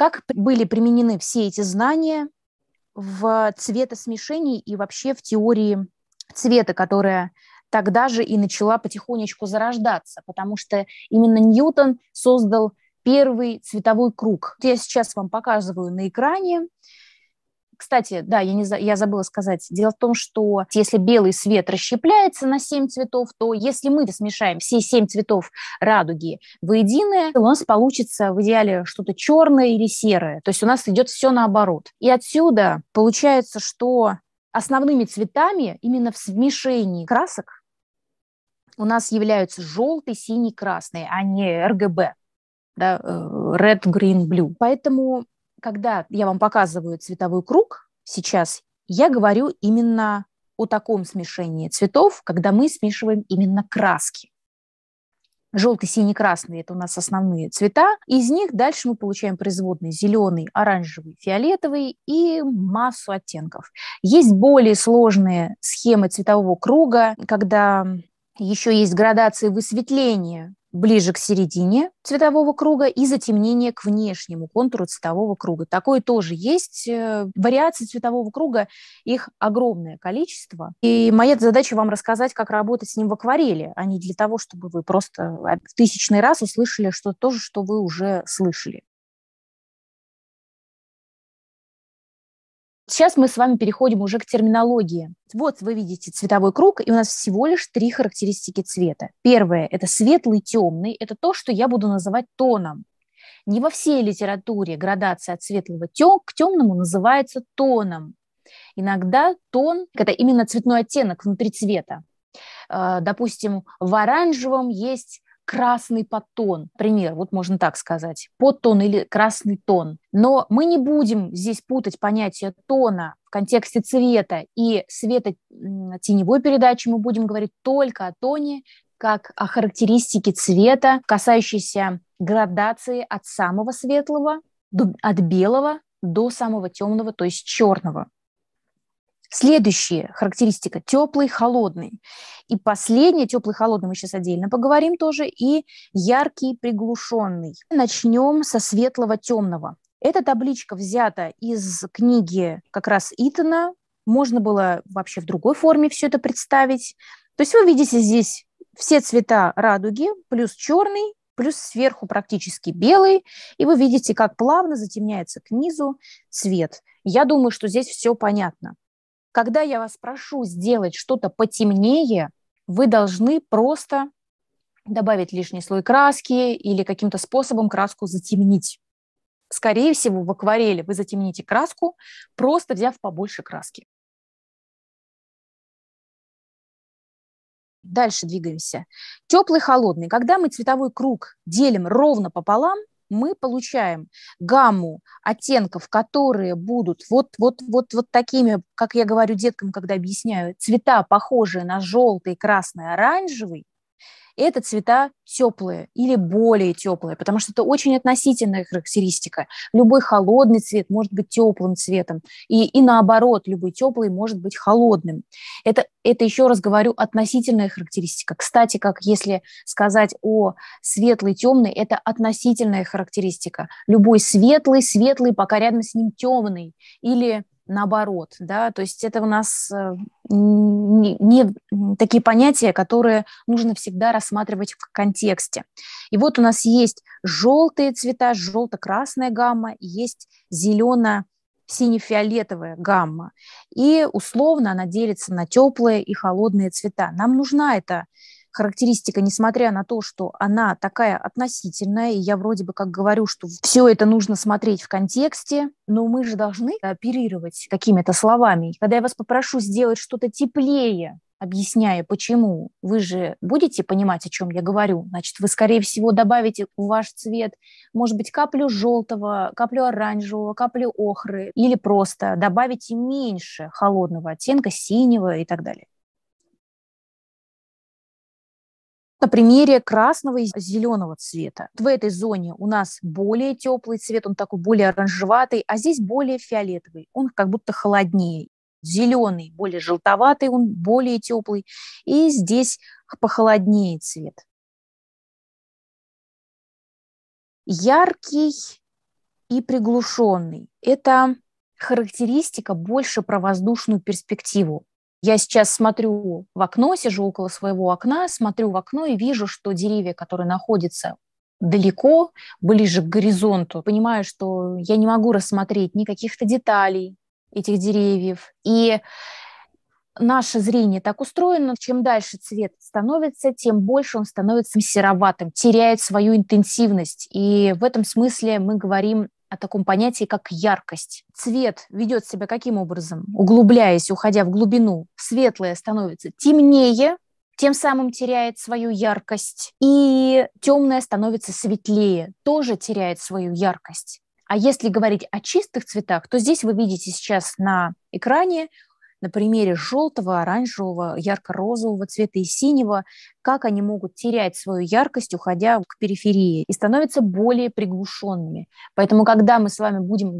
Как были применены все эти знания в цветосмешении и вообще в теории цвета, которая тогда же и начала потихонечку зарождаться, потому что именно Ньютон создал первый цветовой круг. Я сейчас вам показываю на экране кстати, да, я, не, за... я забыла сказать. Дело в том, что если белый свет расщепляется на 7 цветов, то если мы смешаем все 7 цветов радуги воедино, у нас получится в идеале что-то черное или серое. То есть у нас идет все наоборот. И отсюда получается, что основными цветами именно в смешении красок у нас являются желтый, синий, красный, а не РГБ, да, э, Red, Green, Blue. Поэтому когда я вам показываю цветовой круг сейчас, я говорю именно о таком смешении цветов, когда мы смешиваем именно краски. Желтый, синий, красный – это у нас основные цвета. Из них дальше мы получаем производные зеленый, оранжевый, фиолетовый и массу оттенков. Есть более сложные схемы цветового круга, когда еще есть градации высветления ближе к середине цветового круга и затемнение к внешнему контуру цветового круга. Такое тоже есть. Э, вариации цветового круга, их огромное количество. И моя задача вам рассказать, как работать с ним в акварели, а не для того, чтобы вы просто а, в тысячный раз услышали что то же, что вы уже слышали. Сейчас мы с вами переходим уже к терминологии. Вот вы видите цветовой круг, и у нас всего лишь три характеристики цвета. Первое – это светлый, темный. Это то, что я буду называть тоном. Не во всей литературе градация от светлого тем к темному называется тоном. Иногда тон – это именно цветной оттенок внутри цвета. Э, допустим, в оранжевом есть красный подтон. Пример, вот можно так сказать. Подтон или красный тон. Но мы не будем здесь путать понятие тона в контексте цвета и света теневой передачи. Мы будем говорить только о тоне, как о характеристике цвета, касающейся градации от самого светлого, от белого до самого темного, то есть черного. Следующая характеристика – теплый, холодный. И последнее: теплый, холодный, мы сейчас отдельно поговорим тоже, и яркий, приглушенный. Начнем со светлого, темного. Эта табличка взята из книги как раз Итана. Можно было вообще в другой форме все это представить. То есть вы видите здесь все цвета радуги, плюс черный, плюс сверху практически белый, и вы видите, как плавно затемняется к низу цвет. Я думаю, что здесь все понятно. Когда я вас прошу сделать что-то потемнее, вы должны просто добавить лишний слой краски или каким-то способом краску затемнить. Скорее всего, в акварели вы затемните краску, просто взяв побольше краски. Дальше двигаемся. Теплый, холодный. Когда мы цветовой круг делим ровно пополам, мы получаем гамму оттенков, которые будут вот, вот, вот, вот такими, как я говорю деткам, когда объясняю, цвета похожие на желтый, красный, оранжевый, это цвета теплые или более теплые, потому что это очень относительная характеристика. Любой холодный цвет может быть теплым цветом, и, и наоборот, любой теплый может быть холодным. Это, это, еще раз говорю, относительная характеристика. Кстати, как если сказать о светлый, темный, это относительная характеристика. Любой светлый, светлый, пока рядом с ним темный, или наоборот, да, то есть это у нас э, не, не такие понятия, которые нужно всегда рассматривать в контексте. И вот у нас есть желтые цвета, желто-красная гамма, есть зелено сине-фиолетовая гамма. И условно она делится на теплые и холодные цвета. Нам нужна эта характеристика, несмотря на то, что она такая относительная, и я вроде бы как говорю, что все это нужно смотреть в контексте, но мы же должны оперировать какими-то словами. Когда я вас попрошу сделать что-то теплее, объясняя, почему вы же будете понимать, о чем я говорю. Значит, вы, скорее всего, добавите в ваш цвет, может быть, каплю желтого, каплю оранжевого, каплю охры, или просто добавите меньше холодного оттенка, синего и так далее. на примере красного и зеленого цвета. В этой зоне у нас более теплый цвет, он такой более оранжеватый, а здесь более фиолетовый, он как будто холоднее. Зеленый, более желтоватый, он более теплый. И здесь похолоднее цвет. Яркий и приглушенный. Это характеристика больше про воздушную перспективу. Я сейчас смотрю в окно, сижу около своего окна, смотрю в окно и вижу, что деревья, которые находятся далеко, ближе к горизонту, понимаю, что я не могу рассмотреть никаких-то деталей этих деревьев. И наше зрение так устроено, чем дальше цвет становится, тем больше он становится сероватым, теряет свою интенсивность. И в этом смысле мы говорим о таком понятии, как яркость. Цвет ведет себя каким образом? Углубляясь, уходя в глубину, светлое становится темнее, тем самым теряет свою яркость, и темное становится светлее, тоже теряет свою яркость. А если говорить о чистых цветах, то здесь вы видите сейчас на экране на примере желтого, оранжевого, ярко-розового цвета и синего, как они могут терять свою яркость, уходя к периферии, и становятся более приглушенными. Поэтому, когда мы с вами будем